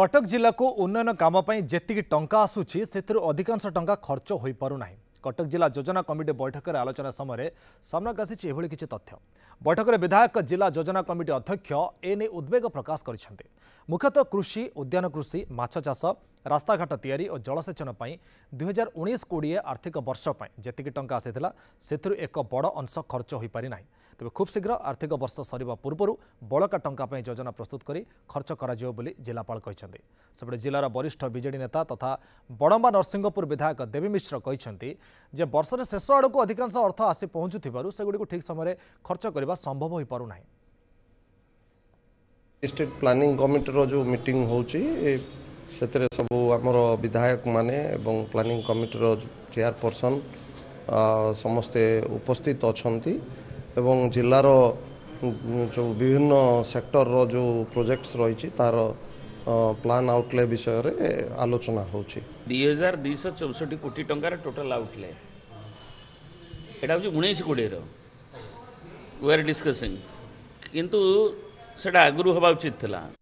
କଟକ ଜିଲ୍ଲାକୁ ଉନ୍ନୟନ କାମ ପାଇଁ ଯେତିକି ଟଙ୍କା ଆସୁଛି ସେଥିରୁ ଅଧିକାଂଶ ଟଙ୍କା ଖର୍ଚ୍ଚ ହୋଇପାରୁନାହିଁ କଟକ ଜିଲ୍ଲା ଯୋଜନା କମିଟି ବୈଠକରେ ଆଲୋଚନା ସମୟରେ ସାମ୍ନାକୁ ଆସିଛି ଏଭଳି କିଛି ତଥ୍ୟ ବୈଠକରେ ବିଧାୟକ ଜିଲ୍ଲା ଯୋଜନା କମିଟି ଅଧ୍ୟକ୍ଷ ଏ ନେଇ ଉଦ୍ବେଗ ପ୍ରକାଶ କରିଛନ୍ତି ମୁଖ୍ୟତଃ କୃଷି ଉଦ୍ୟାନ କୃଷି ମାଛ ଚାଷ ରାସ୍ତାଘାଟ ତିଆରି ଓ ଜଳସେଚନ ପାଇଁ ଦୁଇହଜାର ଉଣେଇଶ କୋଡ଼ିଏ ଆର୍ଥିକ ବର୍ଷ ପାଇଁ ଯେତିକି ଟଙ୍କା ଆସିଥିଲା ସେଥିରୁ ଏକ ବଡ଼ ଅଂଶ ଖର୍ଚ୍ଚ ହୋଇପାରିନାହିଁ ତେବେ ଖୁବ୍ ଶୀଘ୍ର ଆର୍ଥିକ ବର୍ଷ ସରିବା ପୂର୍ବରୁ ବଳକା ଟଙ୍କା ପାଇଁ ଯୋଜନା ପ୍ରସ୍ତୁତ କରି ଖର୍ଚ୍ଚ କରାଯିବ ବୋଲି ଜିଲ୍ଲାପାଳ କହିଛନ୍ତି ସେପଟେ ଜିଲ୍ଲାର ବରିଷ୍ଠ ବିଜେଡି ନେତା ତଥା ବଡ଼ମ୍ବା ନରସିଂହପୁର ବିଧାୟକ ଦେବୀ ମିଶ୍ର କହିଛନ୍ତି ଯେ ବର୍ଷର ଶେଷ ଆଡ଼କୁ ଅଧିକାଂଶ ଅର୍ଥ ଆସି ପହଞ୍ଚୁଥିବାରୁ ସେଗୁଡ଼ିକୁ ଠିକ୍ ସମୟରେ ଖର୍ଚ୍ଚ କରିବା ସମ୍ଭବ ହୋଇପାରୁନାହିଁ ଡିଷ୍ଟ୍ରିକ୍ଟ ପ୍ଲାନିଂ କମିଟିର ଯେଉଁ ମିଟିଂ ହେଉଛି ସେଥିରେ ସବୁ ଆମର ବିଧାୟକମାନେ ଏବଂ ପ୍ଲାନିଂ କମିଟିର ଚେୟାରପର୍ସନ୍ ସମସ୍ତେ ଉପସ୍ଥିତ ଅଛନ୍ତି ଏବଂ ଜିଲ୍ଲାର ଯେଉଁ ବିଭିନ୍ନ ସେକ୍ଟରର ଯେଉଁ ପ୍ରୋଜେକ୍ଟ ରହିଛି ତାର ପ୍ଲାନ ଆଉଟଲେ ବିଷୟରେ ଆଲୋଚନା ହେଉଛି ଦୁଇ ହଜାର ଦୁଇଶହ ଚଉଷଠି କୋଟି ଟଙ୍କାର ଟୋଟାଲ ଆଉଟଲେ ଏଇଟା ହେଉଛି ଉଣେଇଶ କୋଡ଼ିଏର ୱେଆର୍ ଡିସ୍କସିଂ କିନ୍ତୁ ସେଇଟା ଆଗରୁ ହେବା ଉଚିତ ଥିଲା